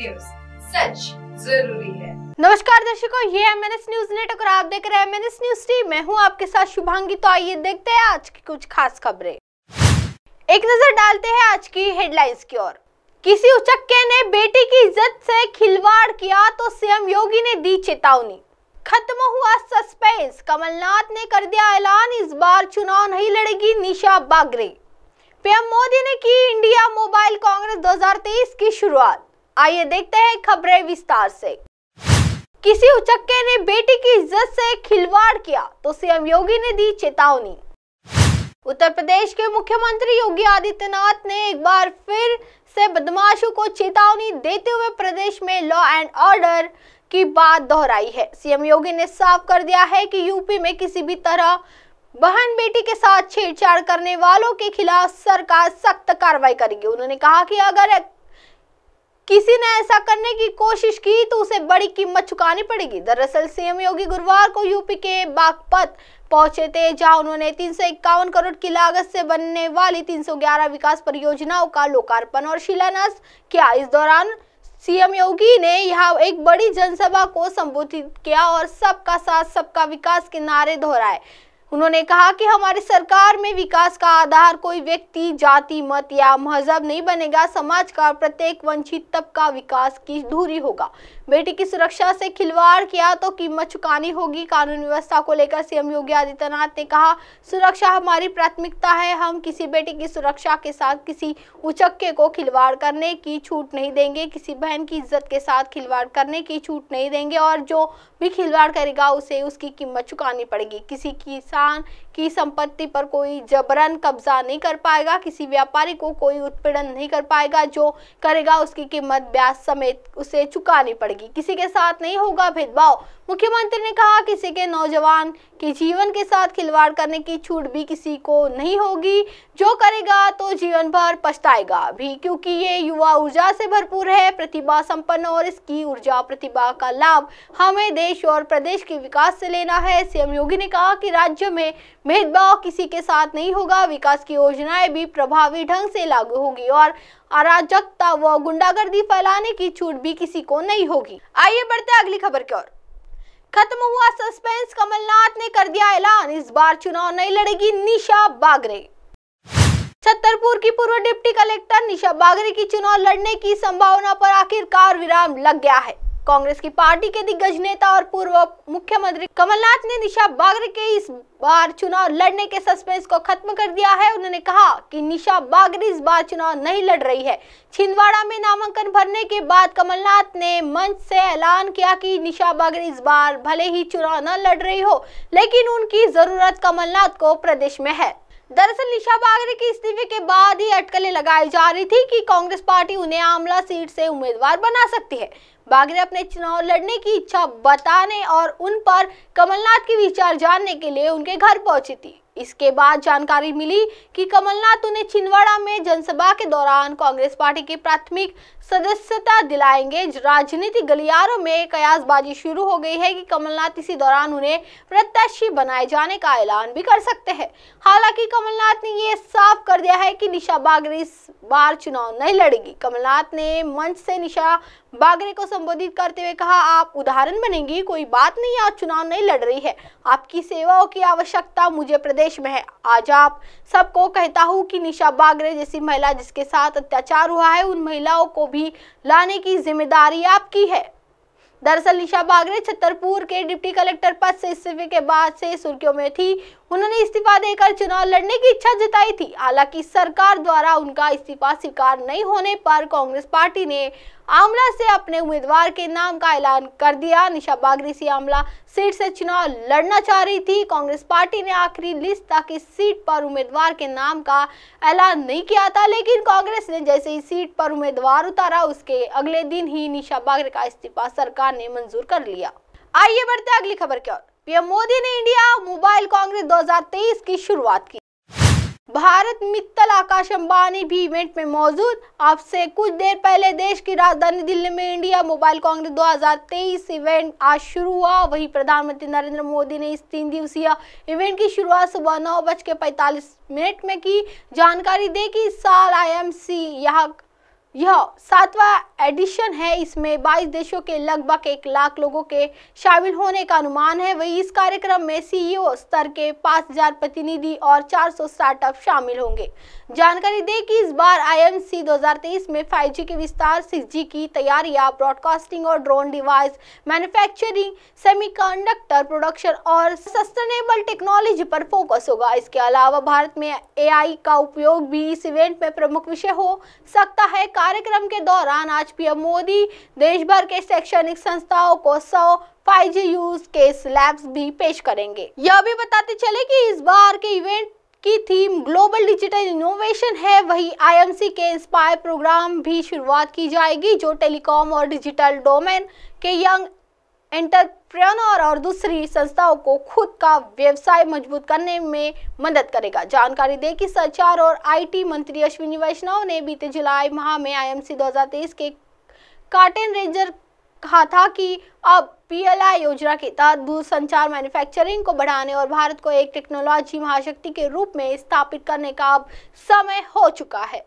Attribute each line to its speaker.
Speaker 1: news सच जरूरी है नमस्कार दर्शकों ये M N S news network और आप देख रहे हैं M N S news team मैं हूँ आपके साथ शुभांगी तो आइए देखते हैं आज की कुछ खास खबरें एक नजर डालते हैं आज की हेडलाइंस की ओर किसी उचक्के ने बेटी की इज्जत से खिलवाड़ किया तो सीएम योगी ने दी चेतावनी खत्म हुआ सस्पेंस कमलनाथ ने कर दिया ऐलान इस बार चुनाव नहीं लड़ेगी निशा बागरे पीएम मोदी ने की इंडिया मोबाइल कांग्रेस 2023 की शुरुआत आइए देखते हैं खबरें विस्तार से किसी उचक्के ने बेटी की इज्जत से खिलवाड़ किया तो सीएम योगी ने दी चेतावनी उत्तर प्रदेश के मुख्यमंत्री योगी आदित्यनाथ ने एक बार फिर से बदमाशों को चेतावनी देते हुए प्रदेश में लॉ एंड ऑर्डर की बात दोहराई है सीएम योगी ने साफ कर दिया है कि यूपी में किसी भी तरह बहन बेटी के साथ छेड़छाड़ करने वालों के खिलाफ सरकार सख्त कार्रवाई करेगी उन्होंने कहा कि अगर किसी ने ऐसा करने की कोशिश की तो उसे बड़ी कीमत चुकानी पड़ेगी दरअसल सीएम योगी गुरुवार को यूपी के बागपत पहुंचे थे जहां उन्होंने तीन करोड़ की लागत से बनने वाली 311 विकास परियोजनाओं का लोकार्पण और शिलान्यास किया इस दौरान सीएम योगी ने यहाँ एक बड़ी जनसभा को संबोधित किया और सबका साथ सबका विकास के नारे दोहराए उन्होंने कहा कि हमारी सरकार में विकास का आधार कोई व्यक्ति जाति मत या मजहब नहीं बनेगा समाज का प्रत्येक वंचित तबका विकास की धूरी होगा बेटी की सुरक्षा से खिलवाड़ किया तो कीमत चुकानी होगी कानून व्यवस्था को लेकर सीएम योगी आदित्यनाथ ने कहा सुरक्षा हमारी प्राथमिकता है हम किसी बेटी की सुरक्षा के साथ किसी उचक्के को खिलवाड़ करने की छूट नहीं देंगे किसी बहन की इज्जत के साथ खिलवाड़ करने की छूट नहीं देंगे और जो भी खिलवाड़ करेगा उसे उसकी कीमत चुकानी पड़ेगी किसी किसान की संपत्ति पर कोई जबरन कब्जा नहीं कर पाएगा किसी व्यापारी को कोई उत्पीड़न नहीं कर पाएगा जो करेगा उसकी कीमत ब्याज समेत उसे चुकानी पड़ेगी किसी के साथ नहीं होगा भेदभाव मुख्यमंत्री ने कहा किसी के नौजवान के जीवन के साथ खिलवाड़ करने की छूट भी किसी को नहीं होगी जो करेगा तो जीवन भर पछताएगा भी क्योंकि ये युवा ऊर्जा से भरपूर है प्रतिभा संपन्न और इसकी ऊर्जा प्रतिभा का लाभ हमें दे देश और प्रदेश के विकास से लेना है सीएम योगी ने कहा कि राज्य में भेदभाव किसी के साथ नहीं होगा विकास की योजनाएं भी प्रभावी ढंग से लागू होगी और अराजकता व गुंडागर्दी फैलाने की छूट भी किसी को नहीं होगी आइए बढ़ते अगली खबर की ओर खत्म हुआ सस्पेंस कमलनाथ ने कर दिया ऐलान इस बार चुनाव नहीं लड़ेगी निशा बागरे छतरपुर की पूर्व डिप्टी कलेक्टर निशा बागरे की चुनाव लड़ने की संभावना पर आखिरकार विराम लग गया है कांग्रेस की पार्टी के दिग्गज नेता और पूर्व मुख्यमंत्री कमलनाथ ने निशा बागरे के इस बार चुनाव लड़ने के सस्पेंस को खत्म कर दिया है उन्होंने कहा कि निशा बागरी इस बार चुनाव नहीं लड़ रही है छिंदवाड़ा में नामांकन भरने के बाद कमलनाथ ने मंच से ऐलान किया कि निशा बागरी इस बार भले ही चुनाव न लड़ रही हो लेकिन उनकी जरूरत कमलनाथ को प्रदेश में है दरअसल निशा बागरे के इस्तीफे के बाद ही अटकलें लगाई जा रही थी कि कांग्रेस पार्टी उन्हें आमला सीट से उम्मीदवार बना सकती है बागरे अपने चुनाव लड़ने की इच्छा बताने और उन पर कमलनाथ के विचार जानने के लिए उनके घर पहुंची थी इसके बाद जानकारी मिली कि कमलनाथ उन्हें छिंदवाड़ा में जनसभा के दौरान कांग्रेस पार्टी की प्राथमिक सदस्यता दिलाएंगे राजनीतिक गलियारों में कयासबाजी शुरू हो गई है कि कमलनाथ इसी दौरान उन्हें प्रत्याशी बनाए जाने का ऐलान भी कर सकते हैं हालांकि कमलनाथ ने यह साफ कर दिया है कि निशा बागरी इस बार चुनाव नहीं लड़ेगी कमलनाथ ने मंच से निशा बागरे को संबोधित करते हुए कहा आप उदाहरण बनेंगी कोई बात नहीं आप चुनाव नहीं लड़ रही है आपकी सेवाओं की आवश्यकता मुझे प्रदेश में है आज आप सबको कहता हूँ कि निशा बागरे जैसी महिला जिसके साथ अत्याचार हुआ है उन महिलाओं को भी भी लाने की जिम्मेदारी आपकी है दरअसल निशा बागरे छतरपुर के डिप्टी कलेक्टर पद से इस्तीफे के बाद से सुर्खियों में थी उन्होंने इस्तीफा देकर चुनाव लड़ने की इच्छा जताई थी हालांकि सरकार द्वारा उनका इस्तीफा स्वीकार नहीं होने पर कांग्रेस पार्टी ने आमला से अपने उम्मीदवार के नाम का ऐलान कर दिया निशा बागरी से आमला सीट से चुनाव लड़ना चाह रही थी कांग्रेस पार्टी ने आखिरी लिस्ट तक इस सीट पर उम्मीदवार के नाम का ऐलान नहीं किया था लेकिन कांग्रेस ने जैसे ही सीट पर उम्मीदवार उतारा उसके अगले दिन ही निशा बागरी का इस्तीफा सरकार ने मंजूर कर लिया आइए बढ़ते अगली खबर की ओर पीएम मोदी ने इंडिया मोबाइल कांग्रेस 2023 की शुरुआत की भारत मित्तल आकाश अंबानी भी इवेंट में मौजूद आपसे कुछ देर पहले देश की राजधानी दिल्ली में इंडिया मोबाइल कांग्रेस 2023 इवेंट आज शुरू हुआ वहीं प्रधानमंत्री नरेंद्र मोदी ने इस तीन दिवसीय इवेंट की शुरुआत सुबह नौ बज के मिनट में की जानकारी दे कि इस साल आई एम सी यहाँ यह सातवां एडिशन है इसमें 22 देशों के लगभग एक लाख लोगों के शामिल होने का अनुमान है वही इस कार्यक्रम में सीईओ e स्तर के 5000 प्रतिनिधि और 400 स्टार्टअप शामिल होंगे जानकारी दें कि इस बार आईएमसी 2023 में 5G के विस्तार 6G की तैयारियां ब्रॉडकास्टिंग और drone device manufacturing semiconductor production और सस्टेनेबल टेक्नोलॉजी पर फोकस होगा इसके अलावा भारत में ए का उपयोग भी इस इवेंट में प्रमुख विषय हो सकता है कार्यक्रम के दौरान आज पीएम मोदी देश भर के शैक्षणिक संस्थाओं को सौ फाइव जी यूज के स्लैब्स भी पेश करेंगे यह भी बताते चले कि इस बार के इवेंट की थीम ग्लोबल डिजिटल इनोवेशन है वही आईएमसी के इंस्पायर प्रोग्राम भी शुरुआत की जाएगी जो टेलीकॉम और डिजिटल डोमेन के यंग एंटरप्रेन्योर और दूसरी संस्थाओं को खुद का व्यवसाय मजबूत करने में मदद करेगा जानकारी दें कि संचार और आईटी मंत्री अश्विनी वैष्णव ने बीते जुलाई माह में आईएमसी 2023 के कार्टन रेंजर कहा था कि अब पीएलआई योजना के तहत दूरसंचार मैन्युफैक्चरिंग को बढ़ाने और भारत को एक टेक्नोलॉजी महाशक्ति के रूप में स्थापित करने का अब समय हो चुका है